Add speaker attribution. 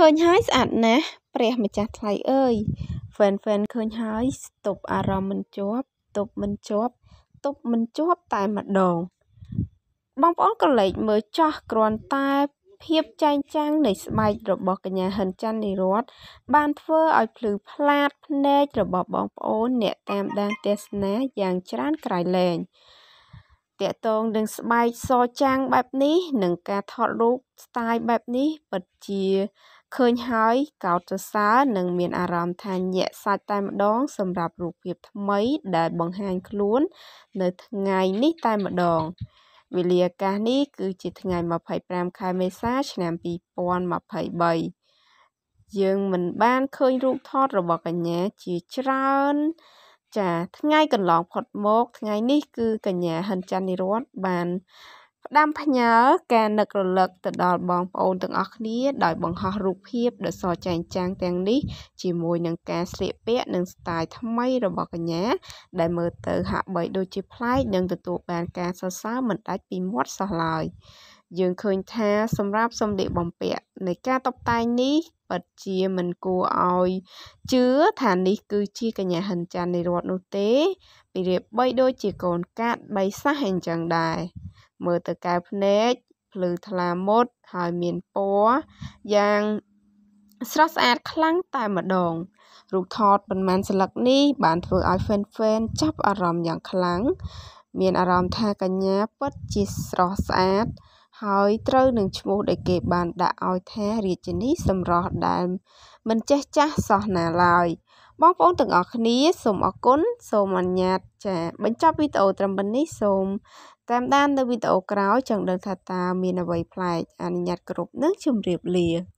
Speaker 1: ឃើញហើយស្អាតណាស់ព្រះម្ចាស់ថ្លៃអើយហ្វេនហ្វេនឃើញហើយស្ទប់អារម្មណ៍មិនជាប់ទប់មិនជាប់ទប់មិនជាប់តែម្ដងបងប្អូនក៏លេចមើលចាស់គ្រាន់តែភាពចែងចាំងនៃស្បែករបស់កញ្ញាហិនច័ន្ទនិរតបានធ្វើឲ្យភ្លឺផ្លាតភ្នែករបស់បងប្អូនអ្នកតាមដានទស្សនាយ៉ាងច្រើនក្រៃលែងតកតងនឹងស្បែកសចាំងបែបនេះនិងការថតរូបស្ទាយបែបនេះពិតជាឃើញហើយកោតសរសើរនិងមានអារម្មណ៍ថាញាក់សាច់តែម្ដង សម្រាប់រូបភាពថ្មីដែលបង្ហាញខ្លួន នៅថ្ងៃនេះតែម្ដងវេលាកាសនេះគឺជាថ្ងៃ25ខែមេសាឆ្នាំ2023យើងមិនបានឃើញរូបថតរបស់កញ្ញាជាច្រើន ចាថ្ងៃកន្លងផុតមកថ្ងៃនេះគឺកញ្ញាហិនច័ន្ទនិរតបានផ្ដាំផ្ញើការនឹករលឹកទៅដល់បងប្អូនទាំងអស់គ្នាដោយបង្ហោះរូបភាពដ៏សចែងចាំងទាំងនេះជាមួយនឹងការស្លៀកពាក់និងស្ទាយថ្មីរបស់កញ្ញាដែលមើលទៅហាក់បីដូចជាប្លែកនិងទទួលបានការសរសើរមិនដាច់ពីមាត់សោះឡើយយើងឃើញថាសម្រាប់សម្លៀកបំពាក់នៃការតុបតែងនេះពិតជាមិនគួរឲ្យជឿថានេះគឺជាកញ្ញាហិនច័ន្ទនៃរដ្ឋនោះទេ ពីរៀបបីដូចជាកូនកាត់បីសះអញ្ចឹងដែរមើលទៅកែវភ្នែកភ្លឺថ្លាមុតហើយមានពណ៌យ៉ាងស្រស់ស្អាតខ្លាំងតែម្ដង រូបថតប៉ុន្មានស្លឹកនេះបានធ្វើឲ្យ fan fan ចាប់អារម្មណ៍យ៉ាងខ្លាំងមានអារម្មណ៍ថាកញ្ញាពិតជាស្រស់ស្អាតហើយត្រូវនឹងឈ្មោះដែលគេ បានដាក់ឲ្យថារាជិនីសម្រស់ដែល មិនចេះចាស់សោះណាឡើយ។បងប្អូនទាំងអស់គ្នាសូមអរគុណសូមអនុញ្ញាតចាបញ្ចប់វីដេអូត្រឹមប៉ុណ្នេះសូមតាមដាននៅវីដេអូក្រោយចង់ដឹងថាតើមានអ្វីប្លែកអនុញ្ញាតគ្រប់នឹងជម្រាបលា